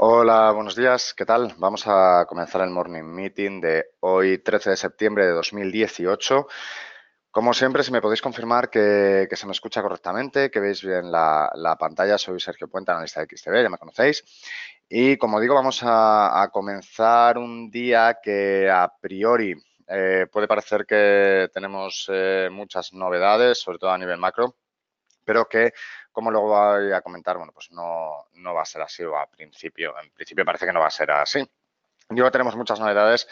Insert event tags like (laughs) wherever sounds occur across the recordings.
Hola, buenos días, ¿qué tal? Vamos a comenzar el morning meeting de hoy, 13 de septiembre de 2018. Como siempre, si me podéis confirmar que, se me escucha correctamente, que veis bien la, pantalla, soy Sergio Puente, analista de XTB, ya me conocéis. Y como digo, vamos a, comenzar un día que a priori eh, puede parecer que tenemos eh, muchas novedades, sobre todo a nivel macro, pero que, como luego voy a comentar, bueno, pues no, no va a ser así o a principio, en principio parece que no va a ser así. luego tenemos muchas novedades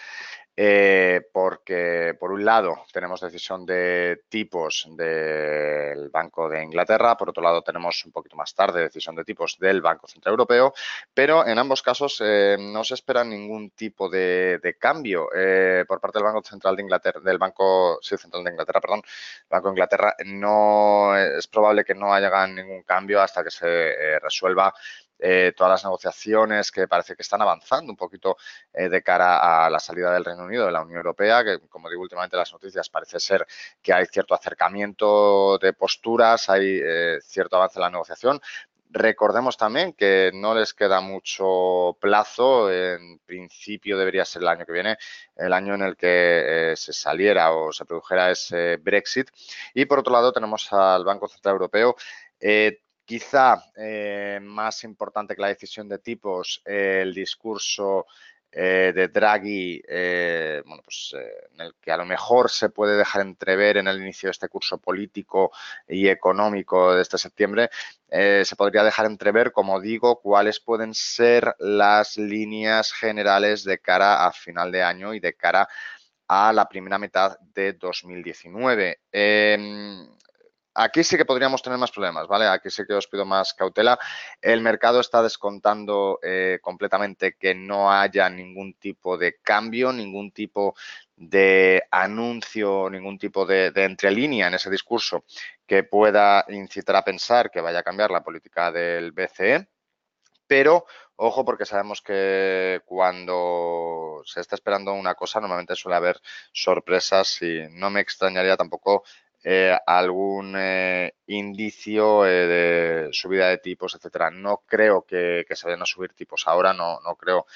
eh, porque por un lado tenemos decisión de tipos del Banco de Inglaterra, por otro lado tenemos un poquito más tarde decisión de tipos del Banco Central Europeo, pero en ambos casos eh, no se espera ningún tipo de, cambio eh, por parte del Banco Central de Inglaterra, del Banco Central de Inglaterra, perdón, Banco de Inglaterra, no es probable que no haya ningún cambio hasta que se resuelva eh, todas las negociaciones que parece que están avanzando un poquito eh, de cara a la salida del Reino Unido de la Unión Europea, que como digo últimamente las noticias parece ser que hay cierto acercamiento de posturas, hay eh, cierto avance en la negociación. Recordemos también que no les queda mucho plazo, en principio debería ser el año que viene, el año en el que se saliera o se produjera ese Brexit. Y por otro lado tenemos al Banco Central Europeo Quizá eh, más importante que la decisión de tipos, eh, el discurso eh, de Draghi, bueno, pues, en el que a lo mejor se puede dejar entrever en el inicio de este curso político y económico de este septiembre, se podría dejar entrever, como digo, cuáles pueden ser las líneas generales de cara a final de año y de cara a la primera mitad de 2019 aquí sí que podríamos tener más problemas, ¿vale? Aquí sí que os pido más cautela. El mercado está descontando eh, completamente que no haya ningún tipo de cambio, ningún tipo de anuncio, ningún tipo de, de entrelínea en ese discurso que pueda incitar a pensar que vaya a cambiar la política del BCE. Pero Ojo porque sabemos que cuando se está esperando una cosa normalmente suele haber sorpresas y no me extrañaría tampoco eh, algún eh, indicio eh, de subida de tipos, etcétera. No creo que, se vayan a subir tipos ahora, no, no creo.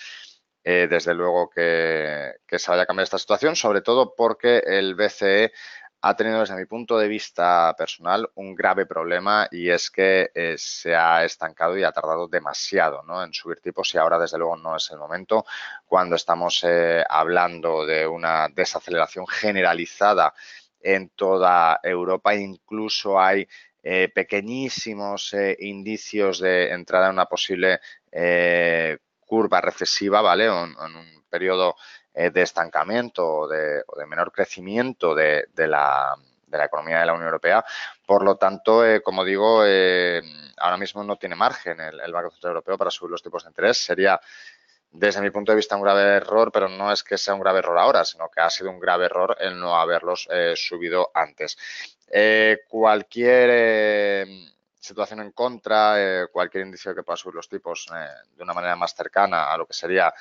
desde luego que, se vaya a cambiar esta situación, sobre todo porque el BCE ha tenido desde mi punto de vista personal un grave problema y es que se ha estancado y ha tardado demasiado en subir tipos y ahora desde luego no es el momento cuando estamos hablando de una desaceleración generalizada en toda Europa. Incluso hay eh, pequeñísimos eh, indicios de entrada en una posible eh, curva recesiva, ¿vale? En, un periodo de estancamiento o de, menor crecimiento de, la, economía de la Unión Europea. Por lo tanto, como digo, ahora mismo no tiene margen el, el Banco Central Europeo para subir los tipos de interés. Sería desde mi punto de vista, un grave error, pero no es que sea un grave error ahora, sino que ha sido un grave error el no haberlos eh, subido antes. Eh, cualquier eh, situación en contra, cualquier indicio que pueda subir los tipos de una manera más cercana a lo que sería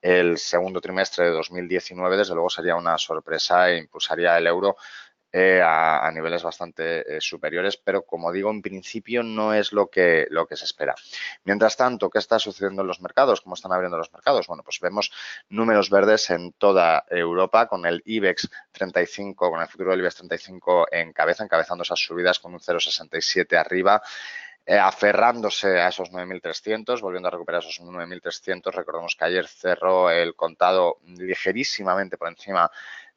el segundo trimestre de 2019, desde luego sería una sorpresa e impulsaría el euro eh, a, niveles bastante eh, superiores, pero como digo, en principio no es lo que, se espera. Mientras tanto, ¿qué está sucediendo en los mercados? ¿Cómo están abriendo los mercados? Bueno, pues vemos números verdes en toda Europa con el IBEX 35, con el futuro del IBEX 35 en cabeza, encabezando esas subidas con un 0,67 arriba. Eh, aferrándose a esos 9.300, volviendo a recuperar esos 9.300. Recordemos que ayer cerró el contado ligerísimamente por encima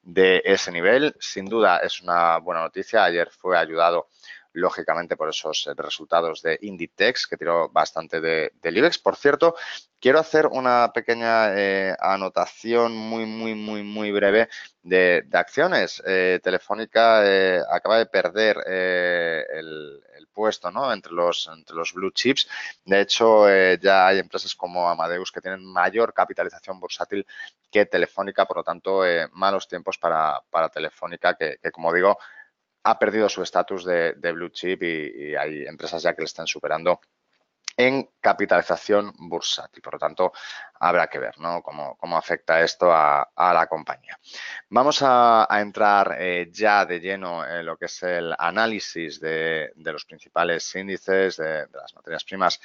de ese nivel. Sin duda es una buena noticia. Ayer fue ayudado lógicamente por esos eh, resultados de Inditex, que tiró bastante de, del IBEX. Por cierto, quiero hacer una pequeña eh, anotación muy, muy, muy, muy breve de, acciones. Eh, Telefónica acaba de perder el, puesto ¿no? entre, los, entre los blue chips. De hecho, ya hay empresas como Amadeus que tienen mayor capitalización bursátil que Telefónica, por lo tanto, malos tiempos para, Telefónica, que como digo, ha perdido su estatus de, blue chip y, hay empresas ya que le están superando en capitalización bursátil. Por lo tanto, habrá que ver cómo, afecta esto a, la compañía. Vamos a, entrar eh, ya de lleno en lo que es el análisis de, los principales índices de, las materias primas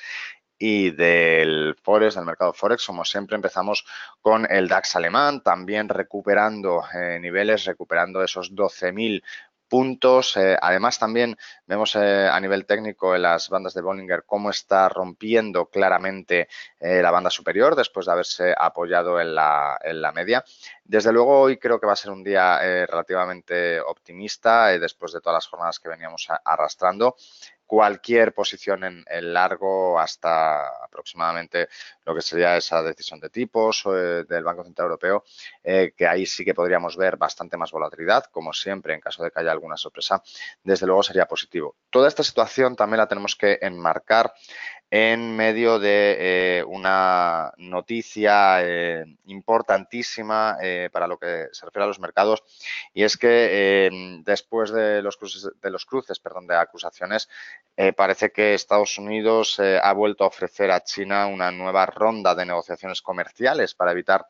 y del Forex, del mercado Forex. Como siempre, empezamos con el DAX alemán, también recuperando eh, niveles, recuperando esos 12.000 puntos. Eh, además, también vemos eh, a nivel técnico en las bandas de Bollinger cómo está rompiendo claramente eh, la banda superior después de haberse apoyado en la, media. Desde luego, hoy creo que va a ser un día relativamente optimista después de todas las jornadas que veníamos arrastrando cualquier posición en el largo hasta aproximadamente lo que sería esa decisión de tipos eh, del Banco Central Europeo, eh, que ahí sí que podríamos ver bastante más volatilidad, como siempre, en caso de que haya alguna sorpresa, desde luego sería positivo. Toda esta situación también la tenemos que enmarcar en medio de eh, una noticia importantísima para lo que se refiere a los mercados y es que después de los cruces, de, los cruces, perdón, de acusaciones parece que Estados Unidos ha vuelto a ofrecer a China una nueva ronda de negociaciones comerciales para evitar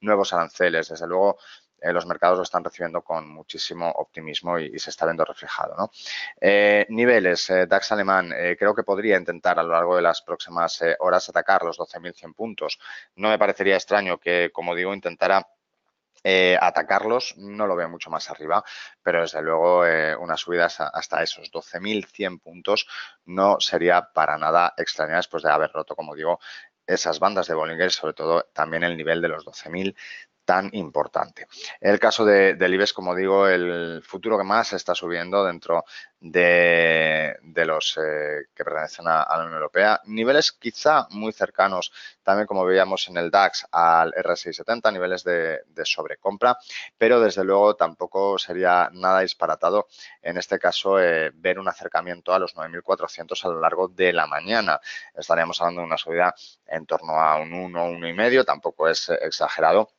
nuevos aranceles. Desde luego, eh, los mercados lo están recibiendo con muchísimo optimismo y, se está viendo reflejado. Eh, niveles, eh, DAX alemán, creo que podría intentar a lo largo de las próximas horas atacar los 12.100 puntos. No me parecería extraño que, como digo, intentara atacarlos no lo veo mucho más arriba, pero desde luego una subida hasta esos 12.100 puntos no sería para nada extraña después de haber roto, como digo, esas bandas de Bollinger, sobre todo también el nivel de los 12.000 tan importante. el caso de, del IBEX, como digo, el futuro que más está subiendo dentro de, los eh, que pertenecen a, la Unión Europea. Niveles quizá muy cercanos, también como veíamos en el DAX al R670, niveles de, sobrecompra, pero desde luego tampoco sería nada disparatado en este caso eh, ver un acercamiento a los 9.400 a lo largo de la mañana. Estaríamos hablando de una subida en torno a un 1, 1,5, tampoco es eh, exagerado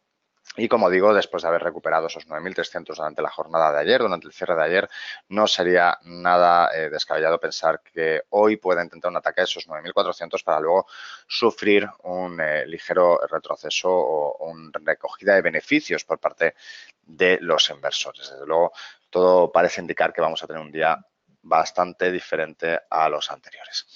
y como digo, después de haber recuperado esos 9.300 durante la jornada de ayer, durante el cierre de ayer, no sería nada eh, descabellado pensar que hoy pueda intentar un ataque a esos 9.400 para luego sufrir un eh, ligero retroceso o una recogida de beneficios por parte de los inversores. Desde luego, todo parece indicar que vamos a tener un día bastante diferente a los anteriores.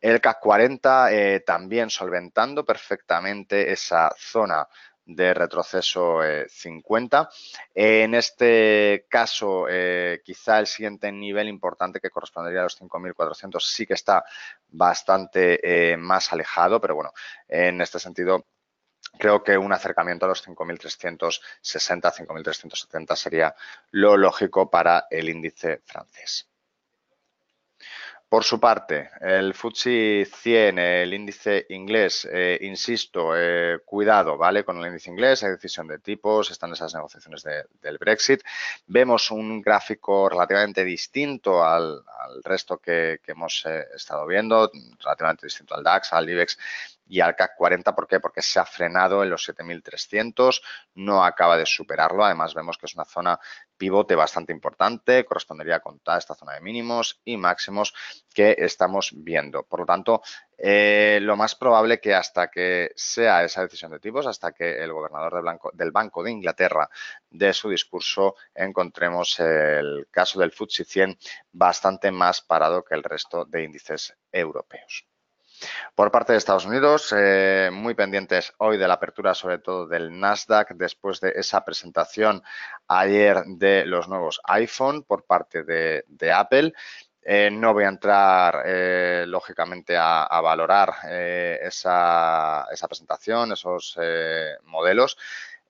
El CAC 40 eh, también solventando perfectamente esa zona de retroceso 50. Eh, en este caso, eh, quizá el siguiente nivel importante que correspondería a los 5.400 sí que está bastante eh, más alejado, pero bueno, en este sentido creo que un acercamiento a los 5.360, 5.370 sería lo lógico para el índice francés. Por su parte, el FTSE 100, el índice inglés, eh, insisto, eh, cuidado, ¿vale? Con el índice inglés, hay decisión de tipos, están esas negociaciones del Brexit. Vemos un gráfico relativamente distinto al, resto que, hemos eh, estado viendo, relativamente distinto al DAX, al IBEX y al CAC 40, ¿por qué? Porque se ha frenado en los 7.300, no acaba de superarlo, además vemos que es una zona pivote bastante importante, correspondería con toda esta zona de mínimos y máximos que estamos viendo. Por lo tanto, eh, lo más probable que hasta que sea esa decisión de tipos, hasta que el gobernador del Banco de Inglaterra dé su discurso, encontremos el caso del FTSE 100 bastante más parado que el resto de índices europeos. Por parte de Estados Unidos, eh, muy pendientes hoy de la apertura, sobre todo del Nasdaq, después de esa presentación ayer de los nuevos iPhone por parte de, Apple. Eh, no voy a entrar, eh, lógicamente, a, valorar esa, esa, presentación, esos modelos.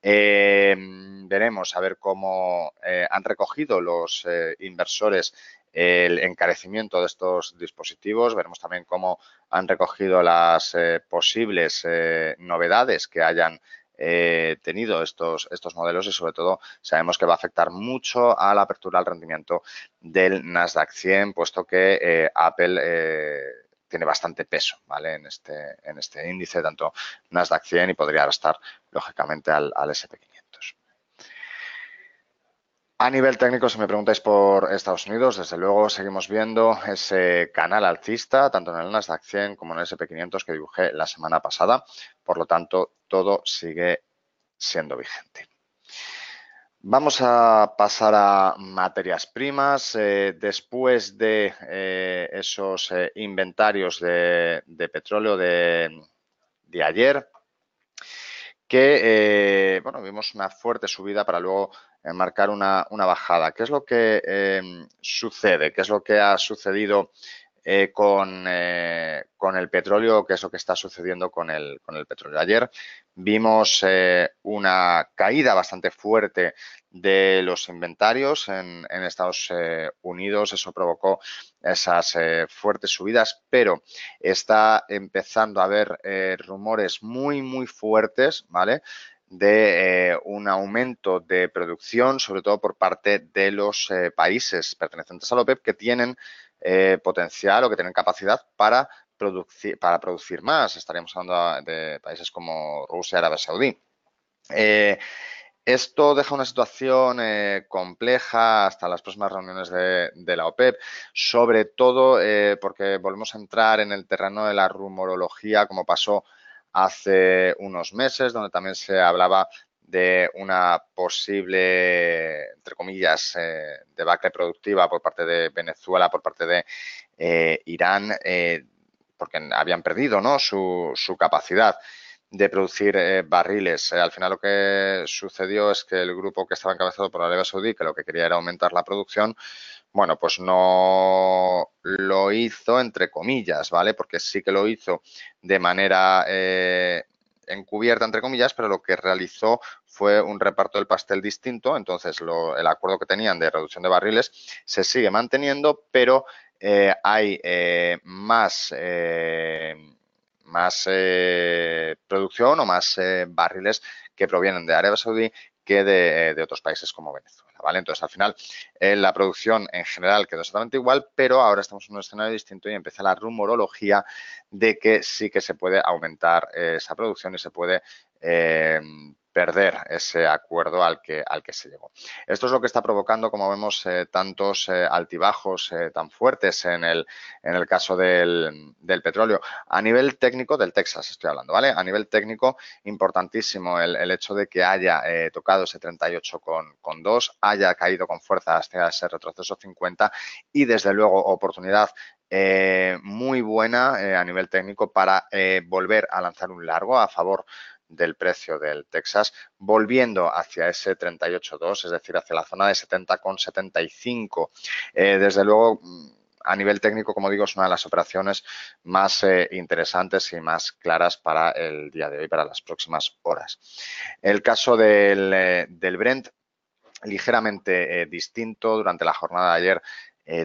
veremos a ver cómo han recogido los inversores el encarecimiento de estos dispositivos. Veremos también cómo han recogido las eh, posibles eh, novedades que hayan eh, tenido estos, estos modelos y sobre todo sabemos que va a afectar mucho a la apertura al rendimiento del Nasdaq 100, puesto que Apple tiene bastante peso ¿vale? en, este, en este índice, tanto Nasdaq 100 y podría arrastrar lógicamente al, al sp a nivel técnico, si me preguntáis por Estados Unidos, desde luego seguimos viendo ese canal alcista, tanto en el Nasdaq 100 como en el SP500 que dibujé la semana pasada. Por lo tanto, todo sigue siendo vigente. Vamos a pasar a materias primas. Eh, después de eh, esos eh, inventarios de, petróleo de, de ayer, que bueno, vimos una fuerte subida para luego marcar una, una, bajada. ¿Qué es lo que em, sucede? ¿Qué es lo que ha sucedido eh, eh, con, el petróleo? ¿Qué es lo que está sucediendo con el, con el petróleo? Ayer vimos eh, una caída bastante fuerte de los inventarios en, en Estados Unidos. Eso provocó esas fuertes subidas, pero está empezando a haber rumores muy, muy fuertes, ¿vale? de eh, un aumento de producción, sobre todo por parte de los eh, países pertenecientes a la OPEP que tienen eh, potencial o que tienen capacidad para producir, para producir más. Estaríamos hablando de países como Rusia, Arabia Saudí. Esto deja una situación compleja hasta las próximas reuniones de, la OPEP, sobre todo porque volvemos a entrar en el terreno de la rumorología, como pasó hace unos meses, donde también se hablaba de una posible, entre comillas, eh, debacle productiva por parte de Venezuela, por parte de eh, Irán, eh, porque habían perdido ¿no? su, su capacidad de producir eh, barriles. Eh, al final lo que sucedió es que el grupo que estaba encabezado por Arabia Saudí, que lo que quería era aumentar la producción, bueno, pues no lo hizo entre comillas, ¿vale? Porque sí que lo hizo de manera eh, encubierta, entre comillas, pero lo que realizó fue un reparto del pastel distinto. Entonces, el acuerdo que tenían de reducción de barriles se sigue manteniendo, pero hay más más eh, producción o más eh, barriles que provienen de Arabia Saudí que eh, de, otros países como Venezuela, ¿vale? Entonces, al final, la producción en general quedó exactamente igual, pero ahora estamos en un escenario distinto y empieza la rumorología de que sí que se puede aumentar esa producción y se puede perder ese acuerdo al que, al que se llegó. Esto es lo que está provocando, como vemos, eh, tantos eh, altibajos eh, tan fuertes en el, en el caso del, petróleo. A nivel técnico, del Texas estoy hablando, ¿vale? A nivel técnico, importantísimo el, hecho de que haya tocado ese 38,2, haya caído con fuerza hasta ese retroceso 50 y, desde luego, oportunidad muy buena a nivel técnico para volver a lanzar un largo a favor del precio del Texas, volviendo hacia ese 38,2, es decir, hacia la zona de 70,75. Eh, desde luego, mm, a nivel técnico, como digo, es una de las operaciones más eh, interesantes y más claras para el día de hoy, para las próximas horas. El caso del, eh, Brent, ligeramente distinto, durante la jornada de ayer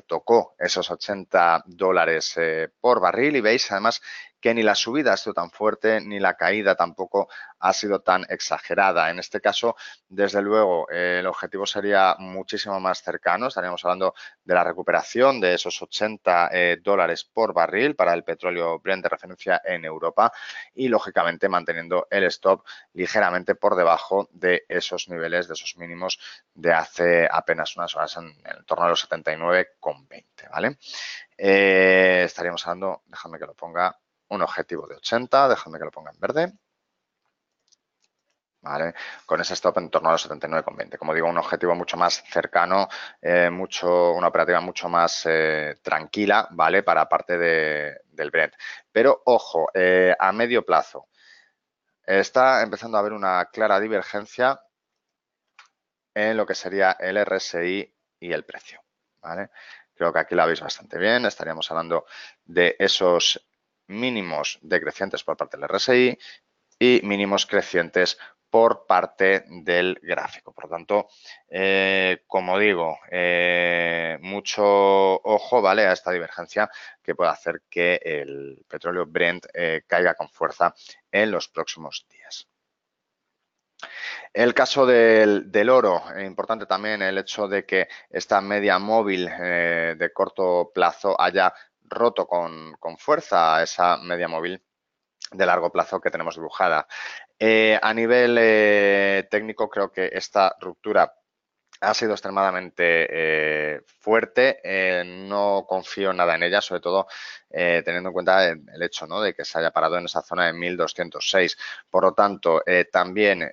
tocó esos 80 dólares por barril y veis además que ni la subida ha sido tan fuerte ni la caída tampoco ha sido tan exagerada. En este caso, desde luego, eh, el objetivo sería muchísimo más cercano. Estaríamos hablando de la recuperación de esos 80 eh, dólares por barril para el petróleo Brent de referencia en Europa y, lógicamente, manteniendo el stop ligeramente por debajo de esos niveles, de esos mínimos de hace apenas unas horas en, torno a los 79,20, ¿vale? Eh, estaríamos hablando, déjame que lo ponga un objetivo de 80, déjame que lo ponga en verde. ¿Vale? Con ese stop en torno a los 79,20. Como digo, un objetivo mucho más cercano, eh, mucho, una operativa mucho más eh, tranquila, ¿vale? Para parte del Brent. Pero ojo, eh, a medio plazo está empezando a haber una clara divergencia en lo que sería el RSI y el precio, ¿vale? Creo que aquí lo veis bastante bien. Estaríamos hablando de esos mínimos decrecientes por parte del RSI y mínimos crecientes por parte del gráfico. Por lo tanto, eh, como digo, eh, mucho ojo ¿vale? a esta divergencia que puede hacer que el petróleo Brent eh, caiga con fuerza en los próximos días. El caso del, oro, importante también el hecho de que esta media móvil de corto plazo haya roto con, con fuerza esa media móvil de largo plazo que tenemos dibujada. Eh, a nivel eh, técnico, creo que esta ruptura ha sido extremadamente eh, fuerte. no confío nada en ella, sobre todo teniendo en cuenta el hecho ¿no? de que se haya parado en esa zona de 1206. Por lo tanto, también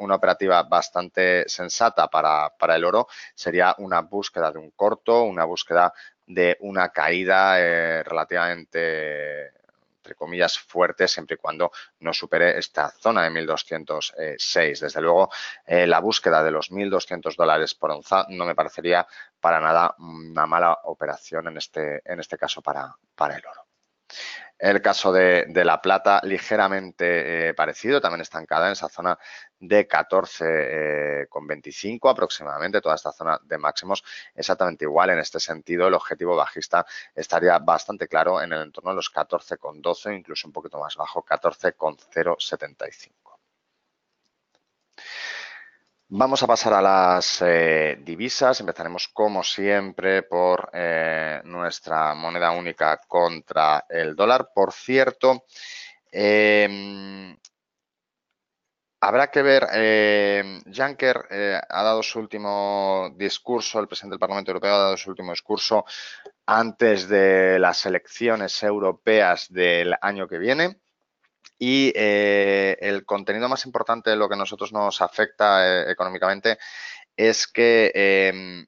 una operativa bastante sensata para, para, el oro sería una búsqueda de un corto, una búsqueda de una caída eh, relativamente entre comillas, fuerte, siempre y cuando no supere esta zona de 1.206. Desde luego, eh, la búsqueda de los 1.200 dólares por onza no me parecería para nada una mala operación en este, en este caso para, para el oro. El caso de, La Plata, ligeramente eh, parecido, también estancada en esa zona de 14,25 eh, con 25 aproximadamente, toda esta zona de máximos exactamente igual. En este sentido, el objetivo bajista estaría bastante claro en el entorno de los 14,12 con 12, incluso un poquito más bajo, 14,075. con Vamos a pasar a las eh, divisas. Empezaremos, como siempre, por eh, nuestra moneda única contra el dólar. Por cierto, em, habrá que ver, em, Juncker eh, ha dado su último discurso, el presidente del Parlamento Europeo ha dado su último discurso antes de las elecciones europeas del año que viene. Y eh, el contenido más importante de lo que a nosotros nos afecta eh, económicamente es que em,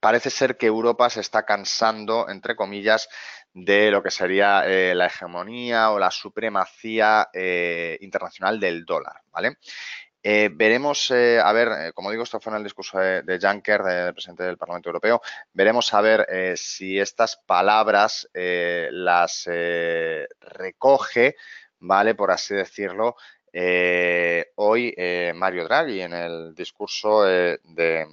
parece ser que Europa se está cansando, entre comillas, de lo que sería eh, la hegemonía o la supremacía internacional del dólar, ¿vale? veremos, a ver, como digo, esto fue en el discurso de, Janker, del presidente del Parlamento Europeo, veremos a ver si estas palabras las recoge ¿vale? Por así decirlo, eh, hoy eh, Mario Draghi en el discurso eh, del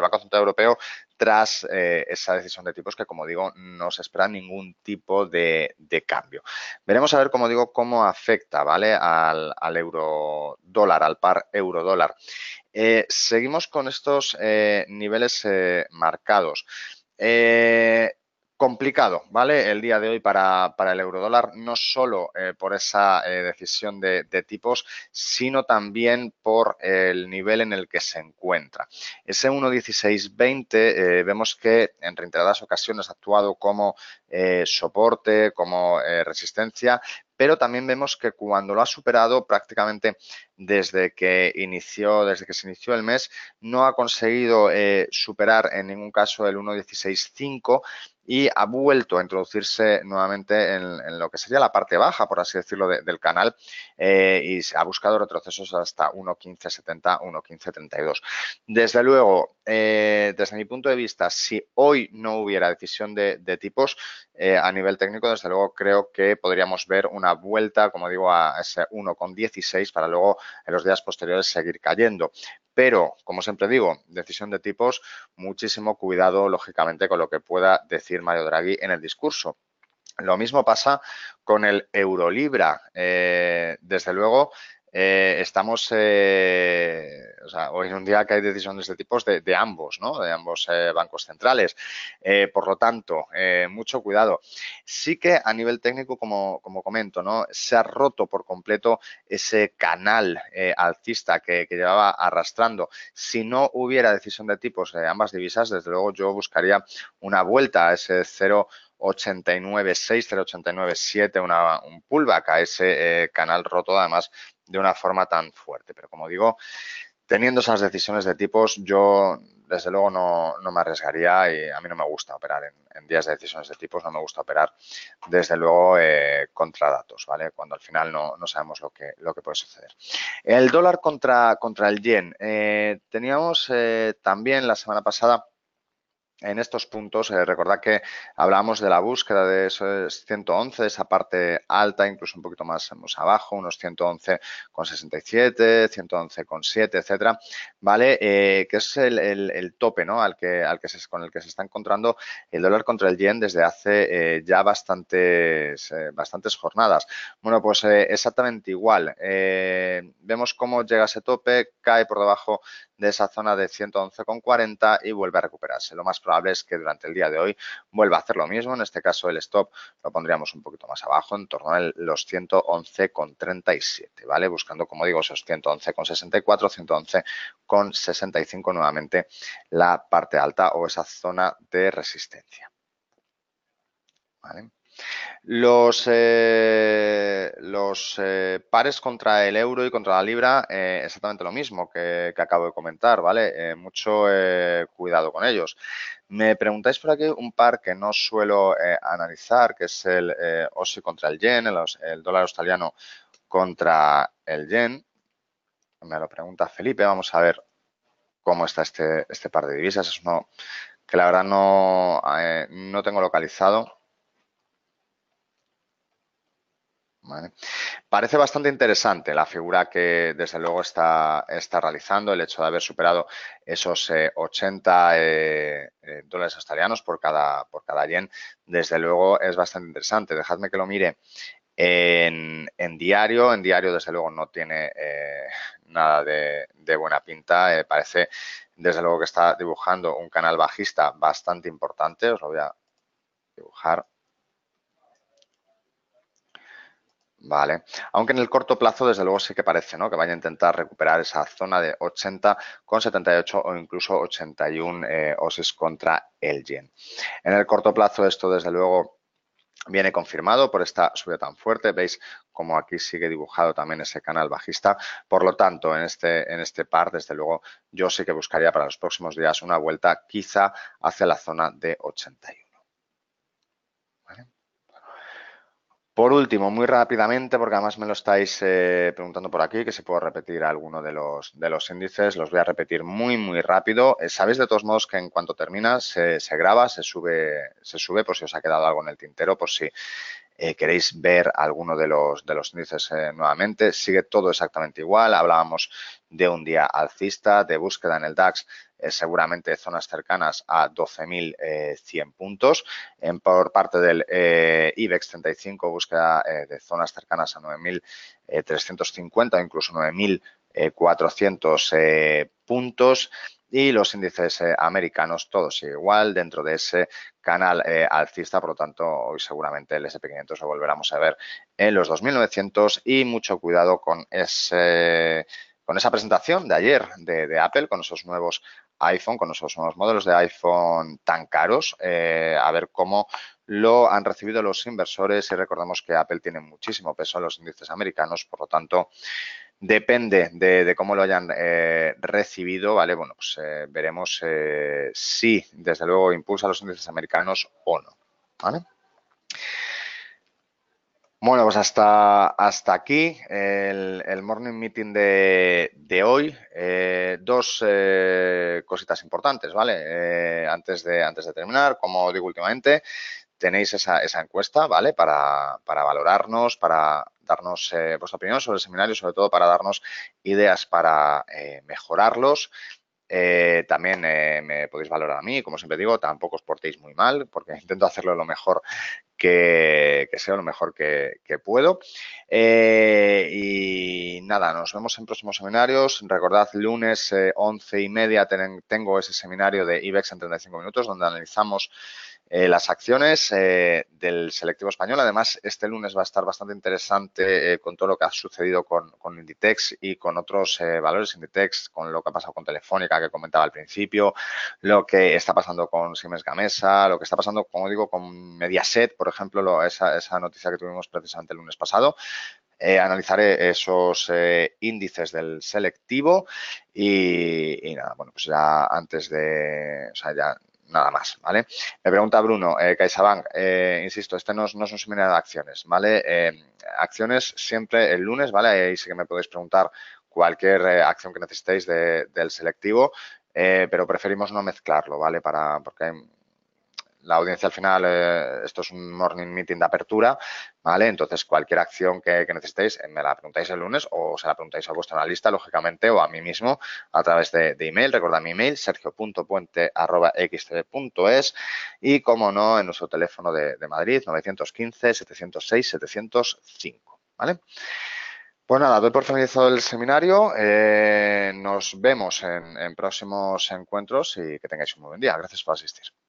Banco Central Europeo tras esa decisión de tipos que, como digo, no se espera ningún tipo de, cambio. Veremos a ver, como digo, cómo afecta ¿vale? al, al euro dólar, al par euro dólar. seguimos con estos niveles marcados complicado, ¿vale? El día de hoy para, para el eurodólar, no solo eh, por esa eh, decisión de, tipos, sino también por el nivel en el que se encuentra. Ese 1.1620 eh, vemos que en reiteradas ocasiones ha actuado como soporte, como resistencia, pero también vemos que cuando lo ha superado prácticamente desde que inició, desde que se inició el mes, no ha conseguido eh, superar en ningún caso el 1.16.5 y ha vuelto a introducirse nuevamente en, lo que sería la parte baja, por así decirlo, del canal eh, y ha buscado retrocesos hasta 1.15.70, 1.15.32. Desde luego, eh, desde mi punto de vista, si hoy no hubiera decisión de, tipos eh, a nivel técnico, desde luego creo que podríamos ver una vuelta, como digo, a ese 1,16 para luego en los días posteriores seguir cayendo. Pero, como siempre digo, decisión de tipos, muchísimo cuidado, lógicamente, con lo que pueda decir Mario Draghi en el discurso. Lo mismo pasa con el Eurolibra. Eh, desde luego, eh, estamos, eh, o sea, hoy en un día que hay decisiones de tipos de, ambos, ¿no? De ambos eh, bancos centrales. por lo tanto, mucho cuidado. Sí que a nivel técnico, como, comento, ¿no? Se ha roto por completo ese canal alcista que, llevaba arrastrando. Si no hubiera decisión de tipos de ambas divisas, desde luego yo buscaría una vuelta a ese 0,896, 0.89.7, un pullback a ese canal roto además de una forma tan fuerte. Pero como digo, teniendo esas decisiones de tipos, yo desde luego no, me arriesgaría y a mí no me gusta operar en, días de decisiones de tipos, no me gusta operar desde luego eh, contra datos, ¿vale? Cuando al final no, sabemos lo que, lo que puede suceder. El dólar contra, contra el yen. Eh, teníamos eh, también la semana pasada en estos puntos, eh, recordad que hablábamos de la búsqueda de esos 111, esa parte alta, incluso un poquito más, abajo, unos 111,67, 111,7, etcétera, ¿vale? Eh, que es el, tope, ¿no? Al que, al se, con el que se está encontrando el dólar contra el yen desde hace eh, ya bastantes, bastantes jornadas. Bueno, pues exactamente igual. vemos cómo llega ese tope, cae por debajo de esa zona de 111,40 y vuelve a recuperarse. Lo más probable es que durante el día de hoy vuelva a hacer lo mismo. En este caso el stop lo pondríamos un poquito más abajo, en torno a los 111,37, ¿vale? Buscando, como digo, esos 111,64, 111,65 nuevamente la parte alta o esa zona de resistencia. ¿Vale? Los, eh, eh, pares contra el euro y contra la libra, eh, exactamente lo mismo que, acabo de comentar, ¿vale? mucho cuidado con ellos. Me preguntáis por aquí un par que no suelo analizar, que es el OSI contra el yen, el, dólar australiano contra el yen. Me lo pregunta Felipe, vamos a ver cómo está este, este par de divisas. Es uno que la verdad no, no tengo localizado Parece bastante interesante la figura que desde luego está, está realizando, el hecho de haber superado esos 80 eh, eh, eh, dólares australianos por cada, por cada yen, desde luego es bastante interesante. Dejadme que lo mire en, diario. En diario, desde luego, no tiene nada de, buena pinta. parece, desde luego, que está dibujando un canal bajista bastante importante. Os lo voy a dibujar Vale. Aunque en el corto plazo, desde luego, sí que parece ¿no? que vaya a intentar recuperar esa zona de 80 con 78 o incluso 81 eh, OSIS contra el yen. En el corto plazo, esto desde luego viene confirmado por esta subida tan fuerte. Veis como aquí sigue dibujado también ese canal bajista. Por lo tanto, en este, en este par, desde luego, yo sí que buscaría para los próximos días una vuelta quizá hacia la zona de 81. Por último, muy rápidamente, porque además me lo estáis eh, preguntando por aquí, que se puedo repetir alguno de los, de los índices, los voy a repetir muy, muy rápido. Eh, sabéis de todos modos que en cuanto termina se, graba, se sube, se sube por si os ha quedado algo en el tintero, por pues si eh, queréis ver alguno de los, de los índices eh, nuevamente, sigue todo exactamente igual. Hablábamos de un día alcista, de búsqueda en el DAX eh, seguramente zonas cercanas a 12.100 puntos. En, por parte del IBEX 35, búsqueda de zonas cercanas a 9.350 o incluso 9.400 puntos y los índices eh, americanos todos igual dentro de ese canal eh, alcista, por lo tanto hoy seguramente el SP500 lo volveremos a ver en los 2.900 y mucho cuidado con ese... Con esa presentación de ayer de, Apple, con esos nuevos iPhone, con esos nuevos modelos de iPhone tan caros, eh, a ver cómo lo han recibido los inversores y recordemos que Apple tiene muchísimo peso en los índices americanos, por lo tanto, Depende de, cómo lo hayan eh, recibido, ¿vale? Bueno, pues eh, veremos eh, si, desde luego, impulsa los índices americanos o no, Bueno, pues hasta, hasta aquí el, morning meeting de, hoy. dos cositas importantes, ¿vale? antes, de, antes de terminar, como digo últimamente, tenéis esa, encuesta, ¿vale? Para, para valorarnos, para darnos eh, vuestra opinión sobre el seminario, sobre todo para darnos ideas para eh, mejorarlos. Eh, también me podéis valorar a mí, como siempre digo, tampoco os portéis muy mal, porque (laughs) intento hacerlo lo mejor que, sea, lo mejor que, puedo. y nada, nos vemos en próximos seminarios. Recordad, lunes 11 y media tengo ese seminario de IBEX en 35 minutos, donde analizamos eh, las acciones eh, del selectivo español. Además, este lunes va a estar bastante interesante eh, con todo lo que ha sucedido con, Inditex y con otros valores Inditex, con lo que ha pasado con Telefónica que comentaba al principio, lo que está pasando con Siemens Gamesa, lo que está pasando, como digo, con Mediaset, por ejemplo, esa, noticia que tuvimos precisamente el lunes pasado. analizaré esos índices del selectivo y, y, nada, bueno, pues ya antes de, o sea, ya nada más, ¿vale? Me pregunta Bruno, eh, CaixaBank, eh, insisto, este no, no es un seminario de acciones, ¿vale? Eh, acciones siempre el lunes, ¿vale? Ahí sí que me podéis preguntar cualquier eh, acción que necesitéis del selectivo, pero preferimos no mezclarlo, ¿vale? Para, porque hay la audiencia al final, eh, esto es un morning meeting de apertura, ¿vale? Entonces, cualquier acción que, necesitéis, eh, me la preguntáis el lunes o se la preguntáis a vuestro analista, lógicamente, o a mí mismo a través de, email. Recordad mi email, sergio.puente.xtv.es y, como no, en nuestro teléfono de, Madrid, 915-706-705, ¿vale? Pues nada, doy por finalizado el seminario. Eh, nos vemos en, en próximos encuentros y que tengáis un muy buen día. Gracias por asistir.